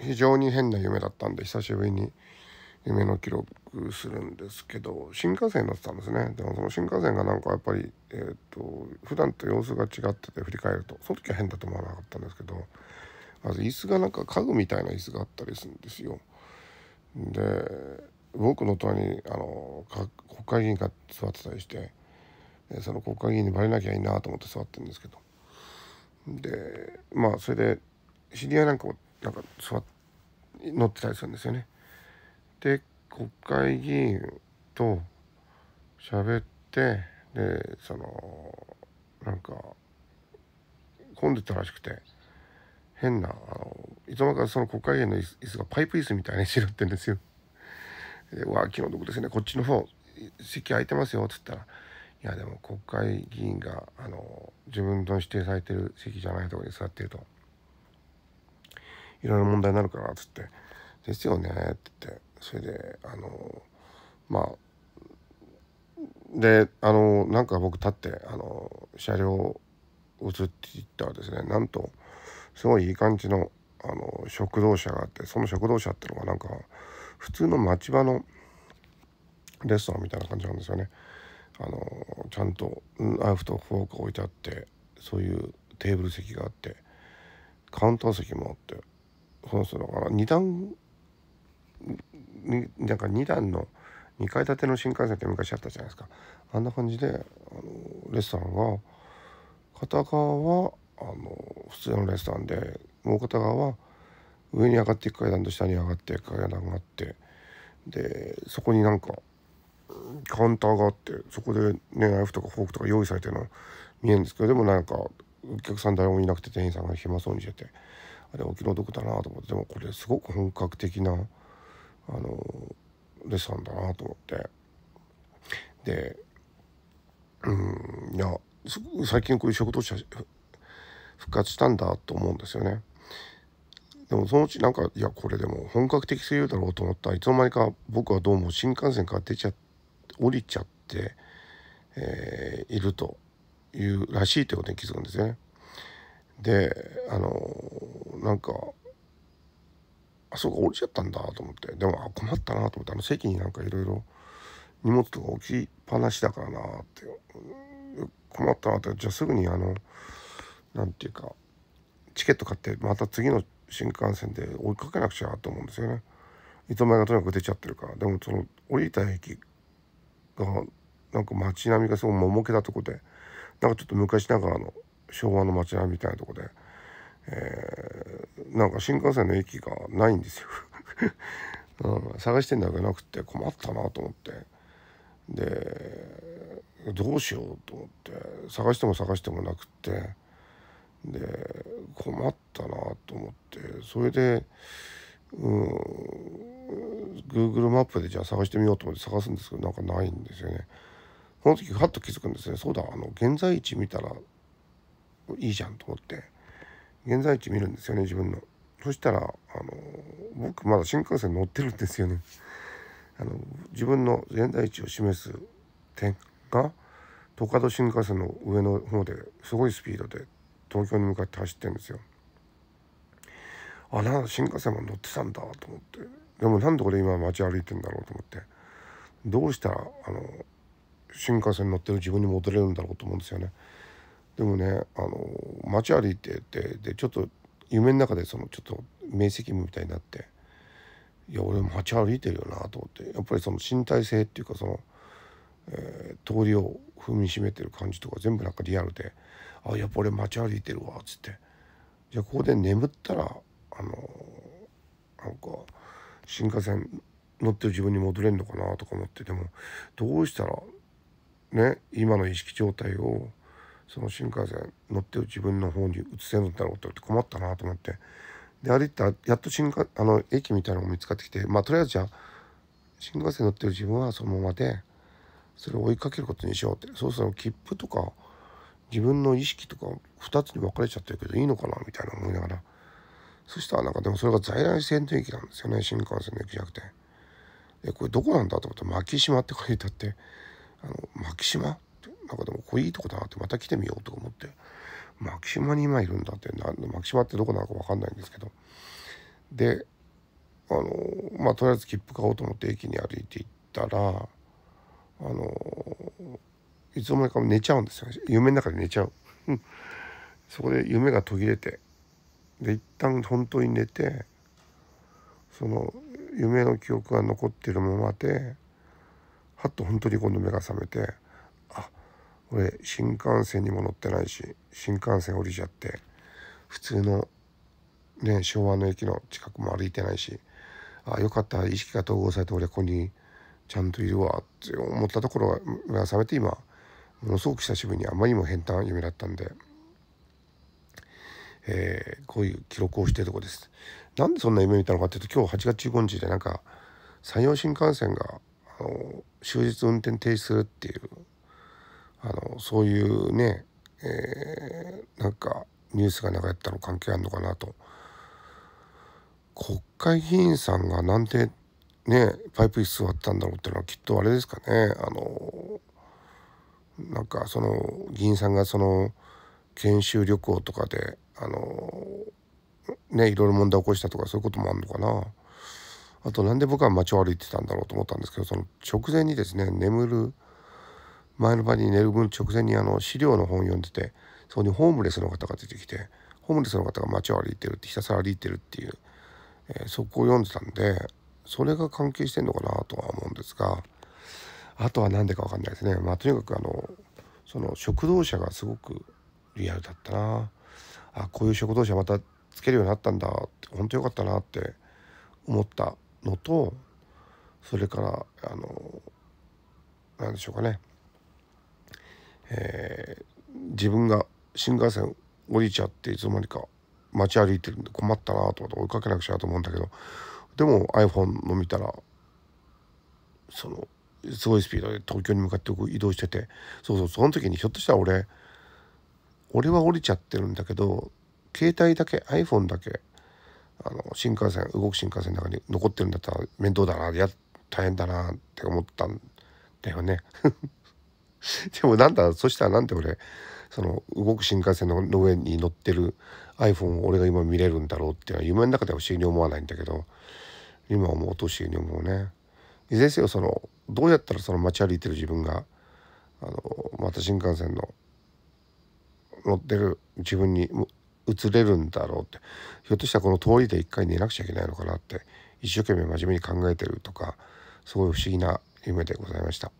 非常に変な夢だったんで久しぶりに夢の記録するんですけど新幹線に乗ってたんですねでもその新幹線がなんかやっぱり、えーと、と普段と様子が違ってて振り返るとその時は変だと思わなかったんですけどまず椅子がなんか家具みたいな椅子があったりするんですよ。で僕の隣にあの国会議員が座ってたりしてその国会議員にバレなきゃいいなと思って座ってるんですけどでまあそれで知り合いなんかもなんか座乗ってたりするんですよね。で国会議員と喋ってでそのなんか混んでたらしくて変なあのいつの間にかその国会議員の椅子がパイプ椅子みたいにしてるってんですよ。でわあ気の毒ですねこっちの方席空いてますよっつったらいやでも国会議員があの自分の指定されてる席じゃないところに座ってると。いろいろ問題になるからっつって「ですよね」って言ってそれであのまあであのなんか僕立ってあの車両移っていったらですねなんとすごいいい感じのあの食堂車があってその食堂車っていうのがなんか普通の町場のレストランみたいな感じなんですよね。あのちゃんとナイフとフォーク置いてあってそういうテーブル席があってカウンター席もあってそうそうだから2段になんか2段の2階建ての新幹線って昔あったじゃないですかあんな感じであのレストランが片側はあの普通のレストランでもう片側は上に上がっていく階段と下に上がっていく階段があってでそこになんかカウンターがあってそこでねナイフとかフォークとか用意されてるの見えるんですけどでもなんかお客さん誰もいなくて店員さんが暇そうにしててあれお気の毒だなと思ってでもこれすごく本格的なあのレッサンだなと思ってでうんいや最近こういう食堂車復活したんだと思うんですよね。でもそのうちなんかいやこれでも本格的すぎるだろうと思ったらいつの間にか僕はどうも新幹線から出ちゃ降りちゃって、えー、いるというらしいということに気づくんですよね。であのなんかあそうか降りちゃったんだと思ってでもあ困ったなと思ってあの席になんかいろいろ荷物とか置きっぱなしだからなって困ったなってじゃあすぐにあの何て言うかチケット買ってまた次の新幹線で追いかけなくちゃと思うんですよね。糸前がとにかく出ちゃってるからでもその降りた駅がなんか街並みがすごいもけたとこでなんかちょっと昔ながらの昭和の街並みみたいなとこで。えー、なんか新幹線の駅がないんですよ、うん、探してんだけなくて困ったなと思ってでどうしようと思って探しても探してもなくってで困ったなと思ってそれでうん Google マップでじゃあ探してみようと思って探すんですけどなんかないんですよね。その時ハッと気づくんですねそうだあの現在地見たらいいじゃんと思って。現在地見るんですよね自分のそしたらあの僕まだ新幹線乗ってるんですよねあの自分の現在地を示す点が東海道新幹線の上の方ですごいスピードで東京に向かって走ってるんですよあなんだ新幹線も乗ってたんだと思ってでもなんで俺今街歩いてんだろうと思ってどうしたらあの新幹線乗ってる自分に戻れるんだろうと思うんですよねでもねあの街歩いててでちょっと夢の中でそのちょっと明晰夢みたいになっていや俺街歩いてるよなと思ってやっぱりその身体性っていうかその、えー、通りを踏みしめてる感じとか全部なんかリアルで「あやっぱ俺街歩いてるわ」っつってじゃあここで眠ったらあのなんか新幹線乗ってる自分に戻れるのかなとか思ってでもどうしたらね今の意識状態をその新幹線乗って自分の方に移せるんだろうとって困ったなと思ってで歩いたらやっと新幹あの駅みたいなのが見つかってきてまあとりあえずじゃあ新幹線乗ってる自分はそのままでそれを追いかけることにしようってそうすると切符とか自分の意識とか2つに分かれちゃってるけどいいのかなみたいな思いながらそしたらなんかでもそれが在来線という駅なんですよね新幹線の駅じゃなくて。えこれどこなんだと思って「牧島」って書いてあって「あの牧島かでもこれいいとこだなってまた来てみようと思って牧島に今いるんだってな牧島ってどこなのか分かんないんですけどであのまあとりあえず切符買おうと思って駅に歩いて行ったらあのいつの間にか寝ちゃうんですよ夢の中で寝ちゃう そこで夢が途切れてで一旦本当に寝てその夢の記憶が残ってるままではっと本当に今度目が覚めて俺新幹線にも乗ってないし新幹線降りちゃって普通のね昭和の駅の近くも歩いてないしあよかった意識が統合されて俺ここにちゃんといるわって思ったところが覚めて今ものすごく久しぶりにあまりにも変な夢だったんで、えー、こういう記録をしてるとこです。なんでそんな夢見たのかっていうと今日8月15日でなんか山陽新幹線があの終日運転停止するっていうあのそういうね、えー、なんかニュースが流れたの関係あるのかなと。国会議員さんがなんでねパイプ椅子座ったんだろうっていうのはきっとあれですかねあのなんかその議員さんがその研修旅行とかであのねいろいろ問題起こしたとかそういうこともあるのかなあとなんで僕は街を歩いてたんだろうと思ったんですけどその直前にですね眠る前の場に寝る分直前にあの資料の本を読んでてそこにホームレスの方が出てきてホームレスの方が街を歩いてるってひたすら歩いてるっていう、えー、そこを読んでたんでそれが関係してんのかなとは思うんですがあとは何でか分かんないですね。まあ、とにかくあのその食堂車がすごくリアルだったなあこういう食堂車またつけるようになったんだって本当よかったなって思ったのとそれからあの何でしょうかねえー、自分が新幹線降りちゃっていつの間にか街歩いてるんで困ったなと思って追いかけなくちゃと思うんだけどでも iPhone の見たらそのすごいスピードで東京に向かって移動しててそうそうその時にひょっとしたら俺俺は降りちゃってるんだけど携帯だけ iPhone だけあの新幹線動く新幹線の中に残ってるんだったら面倒だなや大変だなって思ったんだよね でもなんだそしたらなんで俺その動く新幹線の上に乗ってる iPhone を俺が今見れるんだろうっていうのは夢の中では不思議に思わないんだけど今思うと不思議に思うね。いずれにせよそのどうやったらその街歩いてる自分があのまた新幹線の乗ってる自分に移れるんだろうってひょっとしたらこの通りで一回寝なくちゃいけないのかなって一生懸命真面目に考えてるとかすごい不思議な夢でございました。